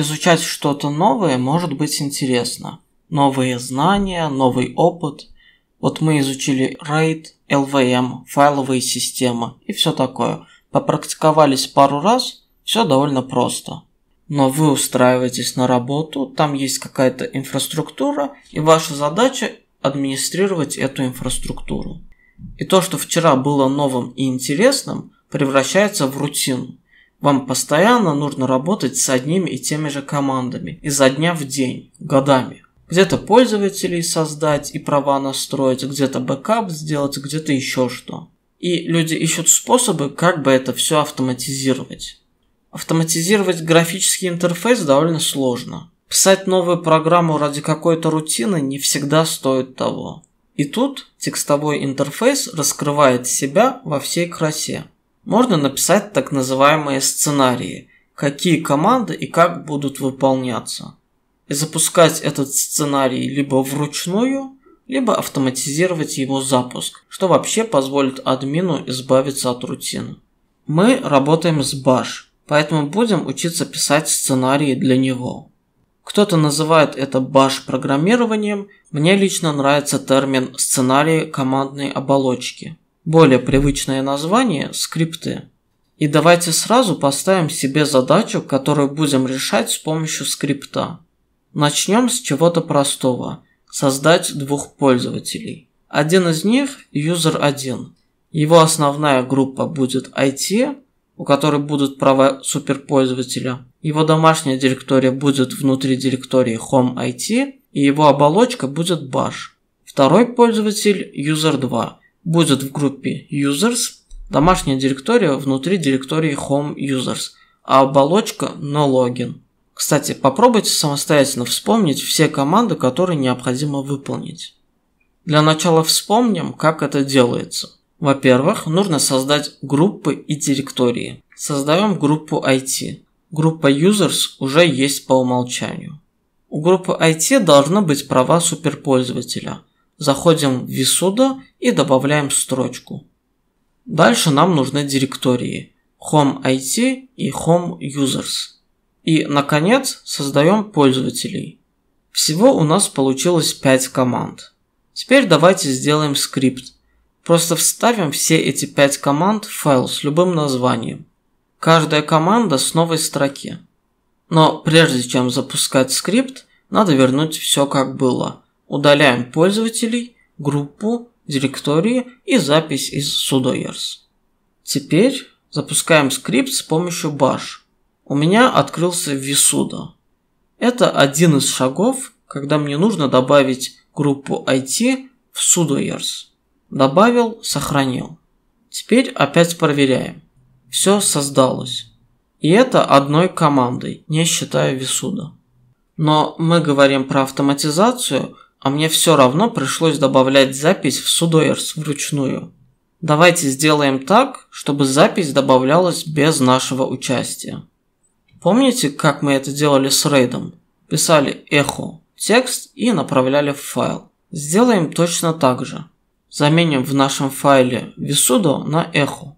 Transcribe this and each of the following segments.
Изучать что-то новое может быть интересно. Новые знания, новый опыт. Вот мы изучили RAID, LVM, файловые системы и все такое. Попрактиковались пару раз, все довольно просто. Но вы устраиваетесь на работу, там есть какая-то инфраструктура, и ваша задача администрировать эту инфраструктуру. И то, что вчера было новым и интересным, превращается в рутину. Вам постоянно нужно работать с одними и теми же командами изо дня в день, годами. Где-то пользователей создать и права настроить, где-то бэкап сделать, где-то еще что. И люди ищут способы, как бы это все автоматизировать. Автоматизировать графический интерфейс довольно сложно. Писать новую программу ради какой-то рутины не всегда стоит того. И тут текстовой интерфейс раскрывает себя во всей красе. Можно написать так называемые сценарии, какие команды и как будут выполняться. И запускать этот сценарий либо вручную, либо автоматизировать его запуск, что вообще позволит админу избавиться от рутины. Мы работаем с Bash, поэтому будем учиться писать сценарии для него. Кто-то называет это bash программированием мне лично нравится термин «сценарии командной оболочки» более привычное название – скрипты. И давайте сразу поставим себе задачу, которую будем решать с помощью скрипта. Начнем с чего-то простого – создать двух пользователей. Один из них – user1. Его основная группа будет IT, у которой будут права суперпользователя. Его домашняя директория будет внутри директории Home IT, и его оболочка будет Bash. Второй пользователь – user2 будет в группе users домашняя директория внутри директории home users, а оболочка no login. Кстати, попробуйте самостоятельно вспомнить все команды, которые необходимо выполнить. Для начала вспомним, как это делается. Во-первых, нужно создать группы и директории. Создаем группу IT. Группа Users уже есть по умолчанию. У группы IT должны быть права суперпользователя – Заходим в Visudo и добавляем строчку. Дальше нам нужны директории Home IT и Home Users. И, наконец, создаем пользователей. Всего у нас получилось 5 команд. Теперь давайте сделаем скрипт. Просто вставим все эти 5 команд в файл с любым названием. Каждая команда с новой строки. Но прежде чем запускать скрипт, надо вернуть все как было. Удаляем пользователей, группу, директории и запись из sudoers. Теперь запускаем скрипт с помощью bash. У меня открылся vsudo. Это один из шагов, когда мне нужно добавить группу IT в sudoers. Добавил, сохранил. Теперь опять проверяем. Все создалось. И это одной командой, не считая висуда. Но мы говорим про автоматизацию – а мне все равно пришлось добавлять запись в Судоерс вручную. Давайте сделаем так, чтобы запись добавлялась без нашего участия. Помните, как мы это делали с рейдом? Писали эхо, текст и направляли в файл. Сделаем точно так же. Заменим в нашем файле висудо на эхо.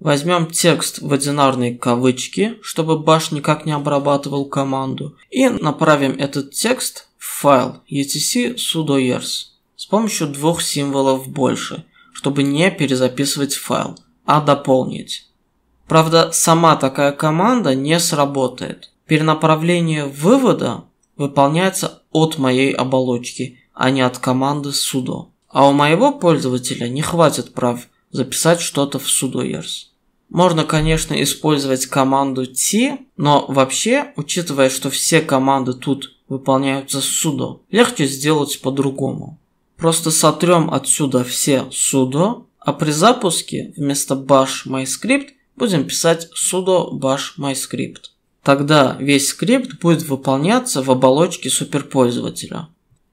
Возьмем текст в одинарные кавычки, чтобы баш никак не обрабатывал команду, и направим этот текст Файл etc sudo ers с помощью двух символов больше, чтобы не перезаписывать файл, а дополнить. Правда, сама такая команда не сработает. Перенаправление вывода выполняется от моей оболочки, а не от команды sudo. А у моего пользователя не хватит прав записать что-то в sudo ers. Можно, конечно, использовать команду t, но вообще, учитывая, что все команды тут выполняются судо. Легче сделать по-другому. Просто сотрем отсюда все судо, а при запуске вместо bash myscript будем писать sudo bash myscript. Тогда весь скрипт будет выполняться в оболочке суперпользователя.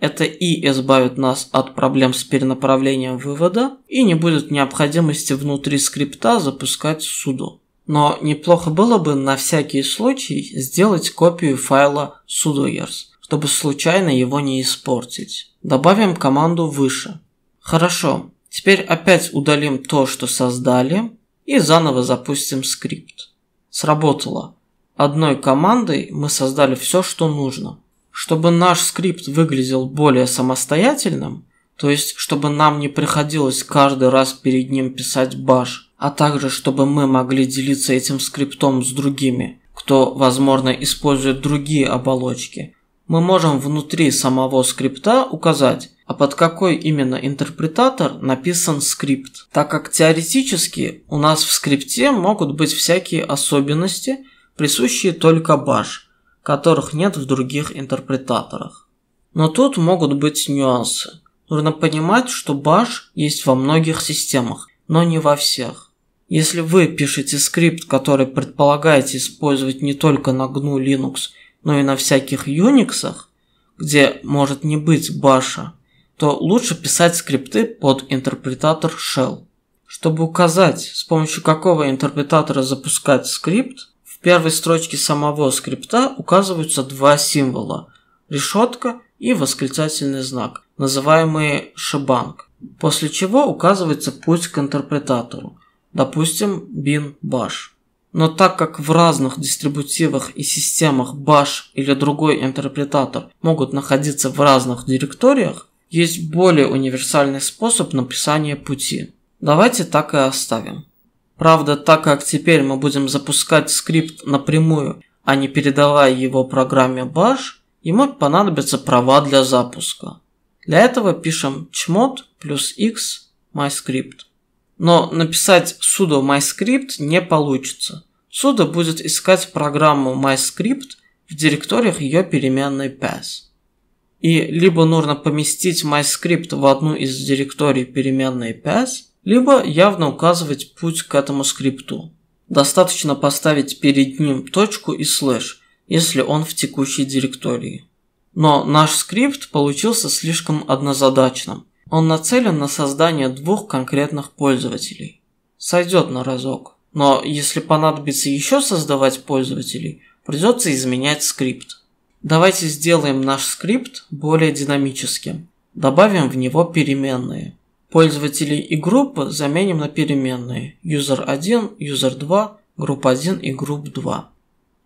Это и избавит нас от проблем с перенаправлением вывода, и не будет необходимости внутри скрипта запускать sudo но неплохо было бы на всякий случай сделать копию файла sudoers, чтобы случайно его не испортить. Добавим команду выше. Хорошо, теперь опять удалим то, что создали, и заново запустим скрипт. Сработало. Одной командой мы создали все, что нужно. Чтобы наш скрипт выглядел более самостоятельным, то есть чтобы нам не приходилось каждый раз перед ним писать баш, а также чтобы мы могли делиться этим скриптом с другими, кто, возможно, использует другие оболочки. Мы можем внутри самого скрипта указать, а под какой именно интерпретатор написан скрипт. Так как теоретически у нас в скрипте могут быть всякие особенности, присущие только баш, которых нет в других интерпретаторах. Но тут могут быть нюансы. Нужно понимать, что баш есть во многих системах, но не во всех. Если вы пишете скрипт, который предполагаете использовать не только на GNU Linux, но и на всяких Unix, где может не быть баша, то лучше писать скрипты под интерпретатор shell. Чтобы указать, с помощью какого интерпретатора запускать скрипт, в первой строчке самого скрипта указываются два символа – решетка и восклицательный знак, называемые шибанг, после чего указывается путь к интерпретатору – допустим, bin bash. Но так как в разных дистрибутивах и системах bash или другой интерпретатор могут находиться в разных директориях, есть более универсальный способ написания пути. Давайте так и оставим. Правда, так как теперь мы будем запускать скрипт напрямую, а не передавая его программе bash, ему понадобятся права для запуска. Для этого пишем chmod плюс x myscript но написать sudo myscript не получится. Sudo будет искать программу myscript в директориях ее переменной path. И либо нужно поместить myscript в одну из директорий переменной path, либо явно указывать путь к этому скрипту. Достаточно поставить перед ним точку и слэш, если он в текущей директории. Но наш скрипт получился слишком однозадачным – он нацелен на создание двух конкретных пользователей. Сойдет на разок. Но если понадобится еще создавать пользователей, придется изменять скрипт. Давайте сделаем наш скрипт более динамическим. Добавим в него переменные. Пользователей и группы заменим на переменные user1, user2, группа 1 и групп 2.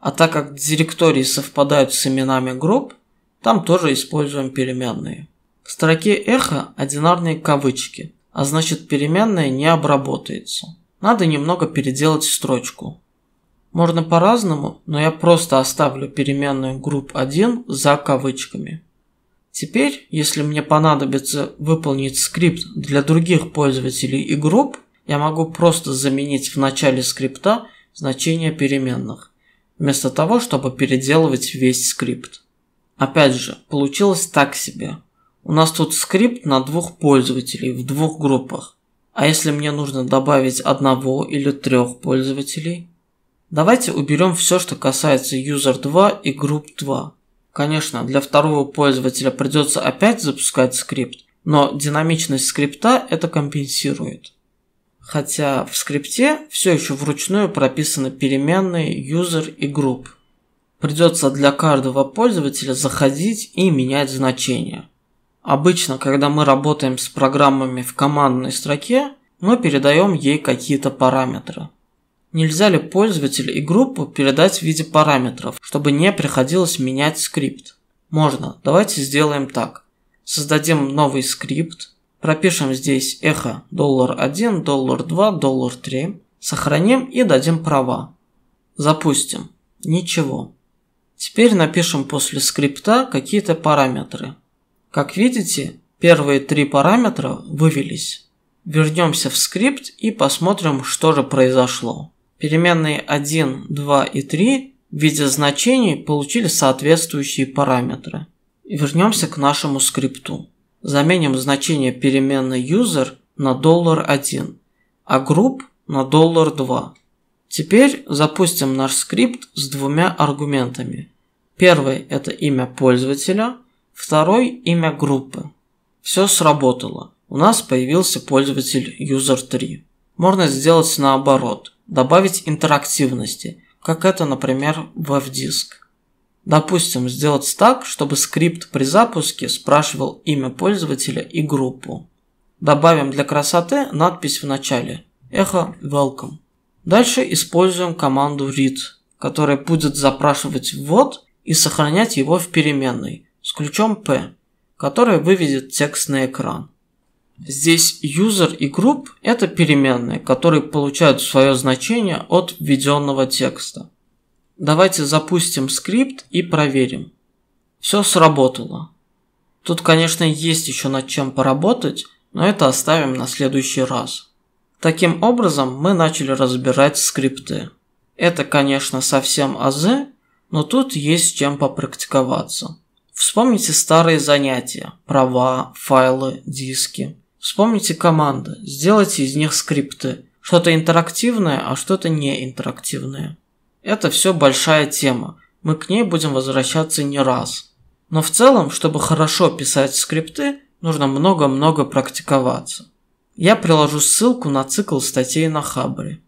А так как директории совпадают с именами групп, там тоже используем переменные. В строке эхо одинарные кавычки, а значит переменная не обработается. Надо немного переделать строчку. Можно по-разному, но я просто оставлю переменную групп 1 за кавычками. Теперь, если мне понадобится выполнить скрипт для других пользователей и групп, я могу просто заменить в начале скрипта значение переменных, вместо того, чтобы переделывать весь скрипт. Опять же, получилось так себе. У нас тут скрипт на двух пользователей в двух группах. А если мне нужно добавить одного или трех пользователей? Давайте уберем все, что касается user 2 и group 2. Конечно, для второго пользователя придется опять запускать скрипт, но динамичность скрипта это компенсирует. Хотя в скрипте все еще вручную прописаны переменные user и group. Придется для каждого пользователя заходить и менять значения. Обычно, когда мы работаем с программами в командной строке, мы передаем ей какие-то параметры. Нельзя ли пользователь и группу передать в виде параметров, чтобы не приходилось менять скрипт? Можно. Давайте сделаем так. Создадим новый скрипт. Пропишем здесь эхо 1, 2, 3. Сохраним и дадим права. Запустим. Ничего. Теперь напишем после скрипта какие-то параметры. Как видите, первые три параметра вывелись. Вернемся в скрипт и посмотрим, что же произошло. Переменные 1, 2 и 3 в виде значений получили соответствующие параметры. Вернемся к нашему скрипту. Заменим значение переменной user на 1, а group на 2. Теперь запустим наш скрипт с двумя аргументами. Первый – это имя пользователя – Второй – имя группы. Все сработало. У нас появился пользователь user3. Можно сделать наоборот. Добавить интерактивности, как это, например, в F-диск. Допустим, сделать так, чтобы скрипт при запуске спрашивал имя пользователя и группу. Добавим для красоты надпись в начале «Эхо Welcome». Дальше используем команду read, которая будет запрашивать ввод и сохранять его в переменной, ключом P, который выведет текст на экран. Здесь user и group – это переменные, которые получают свое значение от введенного текста. Давайте запустим скрипт и проверим. Все сработало. Тут, конечно, есть еще над чем поработать, но это оставим на следующий раз. Таким образом, мы начали разбирать скрипты. Это, конечно, совсем азы, но тут есть чем попрактиковаться. Вспомните старые занятия, права, файлы, диски. Вспомните команды, сделайте из них скрипты. Что-то интерактивное, а что-то не интерактивное. Это все большая тема, мы к ней будем возвращаться не раз. Но в целом, чтобы хорошо писать скрипты, нужно много-много практиковаться. Я приложу ссылку на цикл статей на Хабре.